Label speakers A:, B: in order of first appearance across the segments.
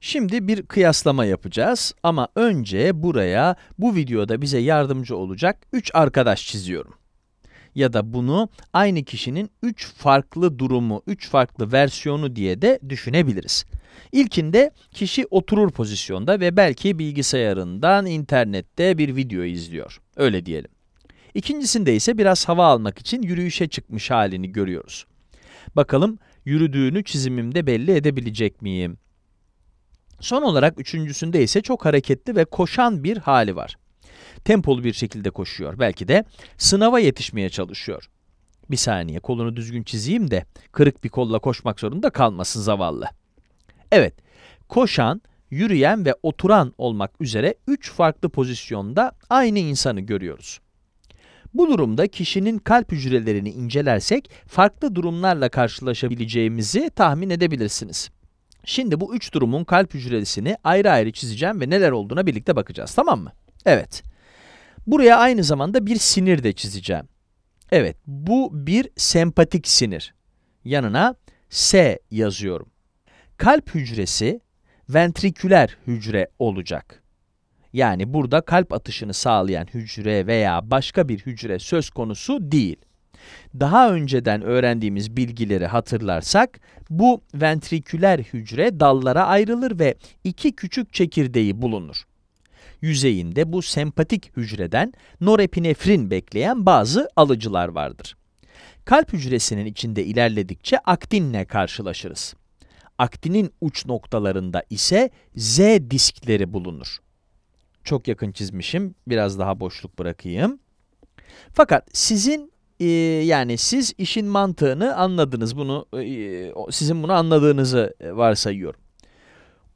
A: Şimdi bir kıyaslama yapacağız ama önce buraya bu videoda bize yardımcı olacak 3 arkadaş çiziyorum. Ya da bunu aynı kişinin 3 farklı durumu, 3 farklı versiyonu diye de düşünebiliriz. İlkinde kişi oturur pozisyonda ve belki bilgisayarından, internette bir video izliyor. Öyle diyelim. İkincisinde ise biraz hava almak için yürüyüşe çıkmış halini görüyoruz. Bakalım yürüdüğünü çizimimde belli edebilecek miyim? Son olarak üçüncüsünde ise çok hareketli ve koşan bir hali var. Tempolu bir şekilde koşuyor. Belki de sınava yetişmeye çalışıyor. Bir saniye kolunu düzgün çizeyim de kırık bir kolla koşmak zorunda kalmasın zavallı. Evet, koşan, yürüyen ve oturan olmak üzere üç farklı pozisyonda aynı insanı görüyoruz. Bu durumda kişinin kalp hücrelerini incelersek farklı durumlarla karşılaşabileceğimizi tahmin edebilirsiniz. Şimdi bu üç durumun kalp hücresini ayrı ayrı çizeceğim ve neler olduğuna birlikte bakacağız. Tamam mı? Evet. Buraya aynı zamanda bir sinir de çizeceğim. Evet, bu bir sempatik sinir. Yanına S yazıyorum. Kalp hücresi ventriküler hücre olacak. Yani burada kalp atışını sağlayan hücre veya başka bir hücre söz konusu değil. Daha önceden öğrendiğimiz bilgileri hatırlarsak bu ventriküler hücre dallara ayrılır ve iki küçük çekirdeği bulunur. Yüzeyinde bu sempatik hücreden norepinefrin bekleyen bazı alıcılar vardır. Kalp hücresinin içinde ilerledikçe aktinle karşılaşırız. Aktinin uç noktalarında ise Z diskleri bulunur. Çok yakın çizmişim, biraz daha boşluk bırakayım. Fakat sizin ee, yani siz işin mantığını anladınız. Bunu e, e, sizin bunu anladığınızı e, varsayıyorum.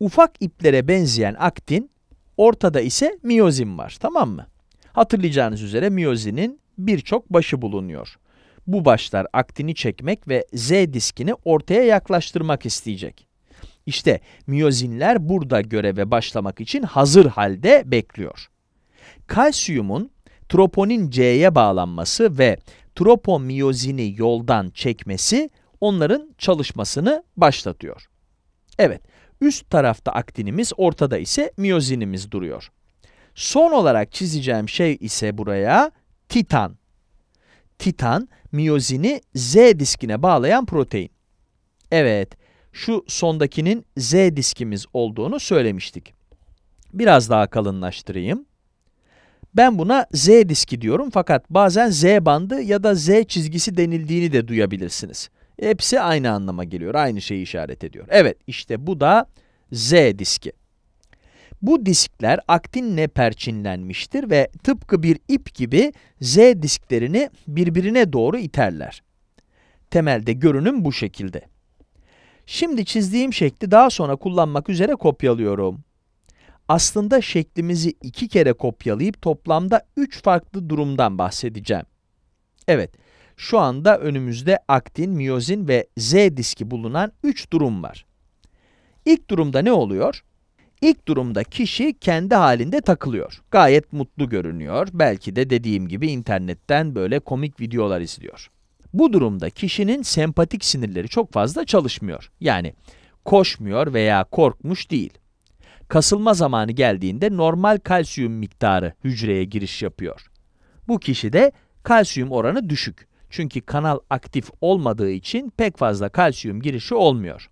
A: Ufak iplere benzeyen aktin, ortada ise miyozin var. Tamam mı? Hatırlayacağınız üzere miyozinin birçok başı bulunuyor. Bu başlar aktini çekmek ve Z diskini ortaya yaklaştırmak isteyecek. İşte miyozinler burada göreve başlamak için hazır halde bekliyor. Kalsiyumun troponin C'ye bağlanması ve tropomiyozini yoldan çekmesi onların çalışmasını başlatıyor. Evet, üst tarafta aktinimiz, ortada ise miyozinimiz duruyor. Son olarak çizeceğim şey ise buraya titan. Titan, miyozini Z diskine bağlayan protein. Evet, şu sondakinin Z diskimiz olduğunu söylemiştik. Biraz daha kalınlaştırayım. Ben buna Z diski diyorum fakat bazen Z bandı ya da Z çizgisi denildiğini de duyabilirsiniz. Hepsi aynı anlama geliyor, aynı şeyi işaret ediyor. Evet, işte bu da Z diski. Bu diskler aktinle perçinlenmiştir ve tıpkı bir ip gibi Z disklerini birbirine doğru iterler. Temelde görünüm bu şekilde. Şimdi çizdiğim şekli daha sonra kullanmak üzere kopyalıyorum aslında şeklimizi iki kere kopyalayıp toplamda üç farklı durumdan bahsedeceğim. Evet, şu anda önümüzde aktin, miyozin ve Z diski bulunan üç durum var. İlk durumda ne oluyor? İlk durumda kişi kendi halinde takılıyor. Gayet mutlu görünüyor. Belki de dediğim gibi internetten böyle komik videolar izliyor. Bu durumda kişinin sempatik sinirleri çok fazla çalışmıyor. Yani koşmuyor veya korkmuş değil kasılma zamanı geldiğinde normal kalsiyum miktarı hücreye giriş yapıyor. Bu kişide kalsiyum oranı düşük. Çünkü kanal aktif olmadığı için pek fazla kalsiyum girişi olmuyor.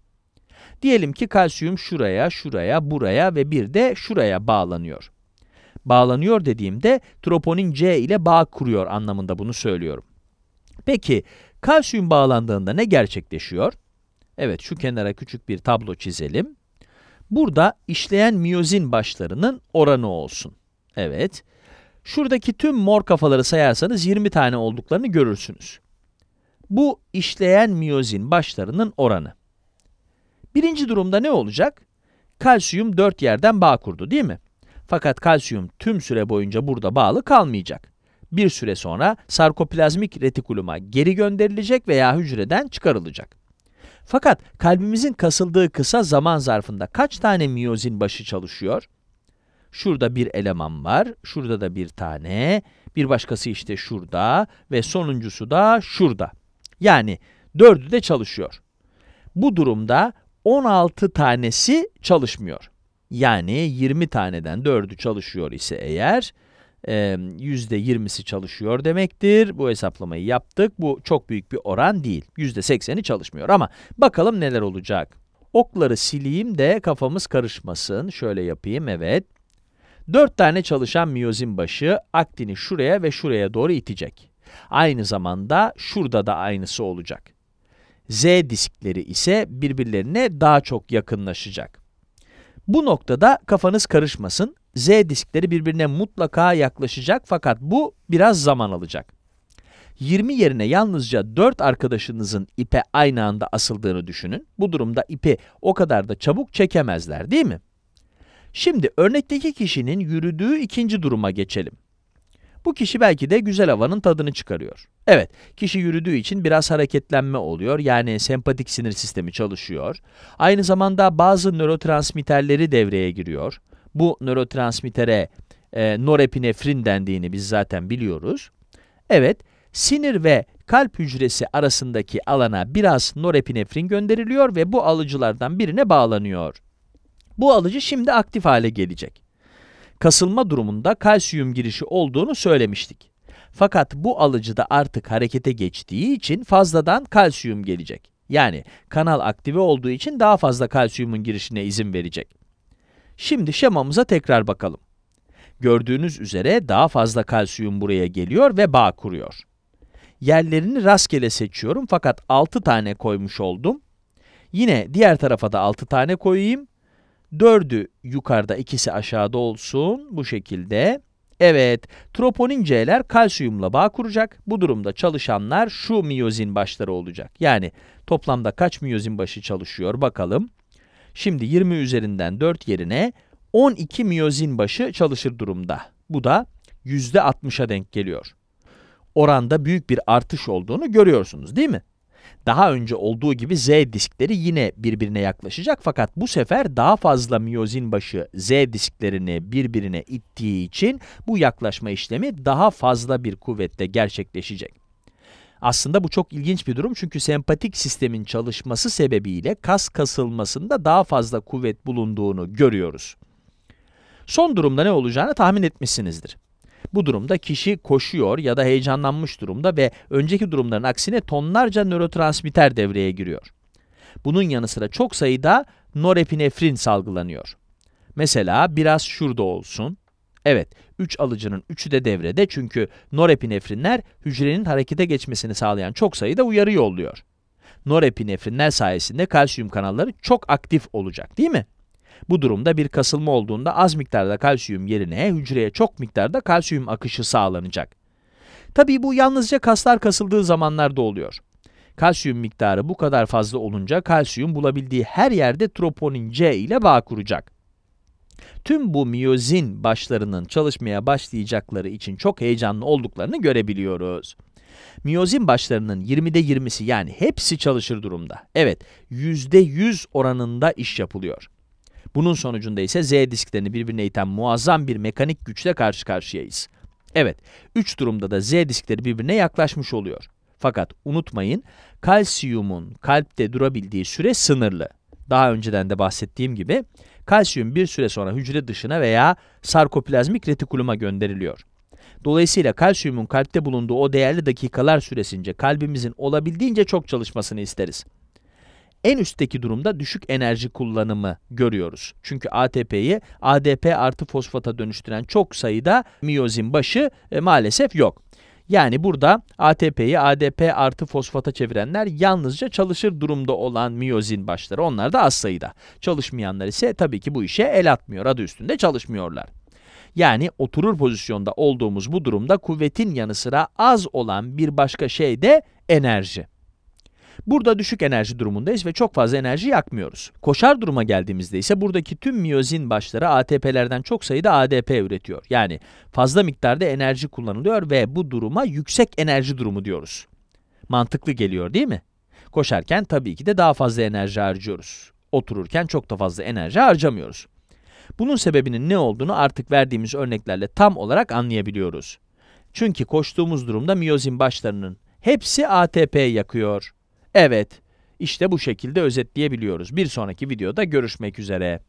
A: Diyelim ki kalsiyum şuraya, şuraya, buraya ve bir de şuraya bağlanıyor. Bağlanıyor dediğimde troponin C ile bağ kuruyor anlamında bunu söylüyorum. Peki kalsiyum bağlandığında ne gerçekleşiyor? Evet şu kenara küçük bir tablo çizelim. Burada işleyen miyozin başlarının oranı olsun. Evet. Şuradaki tüm mor kafaları sayarsanız 20 tane olduklarını görürsünüz. Bu işleyen miyozin başlarının oranı. Birinci durumda ne olacak? Kalsiyum 4 yerden bağ kurdu değil mi? Fakat kalsiyum tüm süre boyunca burada bağlı kalmayacak. Bir süre sonra sarkoplazmik retikuluma geri gönderilecek veya hücreden çıkarılacak. Fakat kalbimizin kasıldığı kısa zaman zarfında kaç tane miyozin başı çalışıyor? Şurada bir eleman var, şurada da bir tane, bir başkası işte şurada ve sonuncusu da şurada. Yani dördü de çalışıyor. Bu durumda 16 tanesi çalışmıyor. Yani 20 taneden 4'ü çalışıyor ise eğer, %20'si çalışıyor demektir. Bu hesaplamayı yaptık. Bu çok büyük bir oran değil. %80'i çalışmıyor ama bakalım neler olacak. Okları sileyim de kafamız karışmasın. Şöyle yapayım, evet. 4 tane çalışan miyozin başı aktini şuraya ve şuraya doğru itecek. Aynı zamanda şurada da aynısı olacak. Z diskleri ise birbirlerine daha çok yakınlaşacak. Bu noktada kafanız karışmasın. Z diskleri birbirine mutlaka yaklaşacak fakat bu biraz zaman alacak. 20 yerine yalnızca 4 arkadaşınızın ipe aynı anda asıldığını düşünün. Bu durumda ipi o kadar da çabuk çekemezler değil mi? Şimdi örnekteki kişinin yürüdüğü ikinci duruma geçelim. Bu kişi belki de güzel havanın tadını çıkarıyor. Evet, kişi yürüdüğü için biraz hareketlenme oluyor. Yani sempatik sinir sistemi çalışıyor. Aynı zamanda bazı nörotransmitterleri devreye giriyor. Bu nörotransmittere e, norepinefrin dendiğini biz zaten biliyoruz. Evet, sinir ve kalp hücresi arasındaki alana biraz norepinefrin gönderiliyor ve bu alıcılardan birine bağlanıyor. Bu alıcı şimdi aktif hale gelecek kasılma durumunda kalsiyum girişi olduğunu söylemiştik. Fakat bu alıcıda artık harekete geçtiği için fazladan kalsiyum gelecek. Yani kanal aktive olduğu için daha fazla kalsiyumun girişine izin verecek. Şimdi şemamıza tekrar bakalım. Gördüğünüz üzere daha fazla kalsiyum buraya geliyor ve bağ kuruyor. Yerlerini rastgele seçiyorum fakat 6 tane koymuş oldum. Yine diğer tarafa da 6 tane koyayım 4'ü yukarıda ikisi aşağıda olsun bu şekilde. Evet, troponin C'ler kalsiyumla bağ kuracak. Bu durumda çalışanlar şu miyozin başları olacak. Yani toplamda kaç miyozin başı çalışıyor bakalım. Şimdi 20 üzerinden 4 yerine 12 miyozin başı çalışır durumda. Bu da %60'a denk geliyor. Oranda büyük bir artış olduğunu görüyorsunuz değil mi? Daha önce olduğu gibi Z diskleri yine birbirine yaklaşacak fakat bu sefer daha fazla miyozin başı Z disklerini birbirine ittiği için bu yaklaşma işlemi daha fazla bir kuvvetle gerçekleşecek. Aslında bu çok ilginç bir durum çünkü sempatik sistemin çalışması sebebiyle kas kasılmasında daha fazla kuvvet bulunduğunu görüyoruz. Son durumda ne olacağını tahmin etmişsinizdir. Bu durumda kişi koşuyor ya da heyecanlanmış durumda ve önceki durumların aksine tonlarca nörotransmitter devreye giriyor. Bunun yanı sıra çok sayıda norepinefrin salgılanıyor. Mesela biraz şurada olsun. Evet, 3 alıcının 3'ü de devrede çünkü norepinefrinler hücrenin harekete geçmesini sağlayan çok sayıda uyarı yolluyor. Norepinefrinler sayesinde kalsiyum kanalları çok aktif olacak değil mi? Bu durumda bir kasılma olduğunda az miktarda kalsiyum yerine hücreye çok miktarda kalsiyum akışı sağlanacak. Tabii bu yalnızca kaslar kasıldığı zamanlarda oluyor. Kalsiyum miktarı bu kadar fazla olunca kalsiyum bulabildiği her yerde troponin C ile bağ kuracak. Tüm bu miyozin başlarının çalışmaya başlayacakları için çok heyecanlı olduklarını görebiliyoruz. Miyozin başlarının 20'de 20'si yani hepsi çalışır durumda. Evet, %100 oranında iş yapılıyor. Bunun sonucunda ise Z disklerini birbirine iten muazzam bir mekanik güçle karşı karşıyayız. Evet, 3 durumda da Z diskleri birbirine yaklaşmış oluyor. Fakat unutmayın, kalsiyumun kalpte durabildiği süre sınırlı. Daha önceden de bahsettiğim gibi, kalsiyum bir süre sonra hücre dışına veya sarkoplazmik retikuluma gönderiliyor. Dolayısıyla kalsiyumun kalpte bulunduğu o değerli dakikalar süresince kalbimizin olabildiğince çok çalışmasını isteriz. En üstteki durumda düşük enerji kullanımı görüyoruz. Çünkü ATP'yi ADP artı fosfata dönüştüren çok sayıda miyozin başı e, maalesef yok. Yani burada ATP'yi ADP artı fosfata çevirenler yalnızca çalışır durumda olan miyozin başları. Onlar da az sayıda. Çalışmayanlar ise tabii ki bu işe el atmıyor. Adı üstünde çalışmıyorlar. Yani oturur pozisyonda olduğumuz bu durumda kuvvetin yanı sıra az olan bir başka şey de enerji. Burada düşük enerji durumundayız ve çok fazla enerji yakmıyoruz. Koşar duruma geldiğimizde ise buradaki tüm miyozin başları ATP'lerden çok sayıda ADP üretiyor. Yani fazla miktarda enerji kullanılıyor ve bu duruma yüksek enerji durumu diyoruz. Mantıklı geliyor değil mi? Koşarken tabii ki de daha fazla enerji harcıyoruz. Otururken çok da fazla enerji harcamıyoruz. Bunun sebebinin ne olduğunu artık verdiğimiz örneklerle tam olarak anlayabiliyoruz. Çünkü koştuğumuz durumda miyozin başlarının hepsi ATP yakıyor. Evet, işte bu şekilde özetleyebiliyoruz. Bir sonraki videoda görüşmek üzere.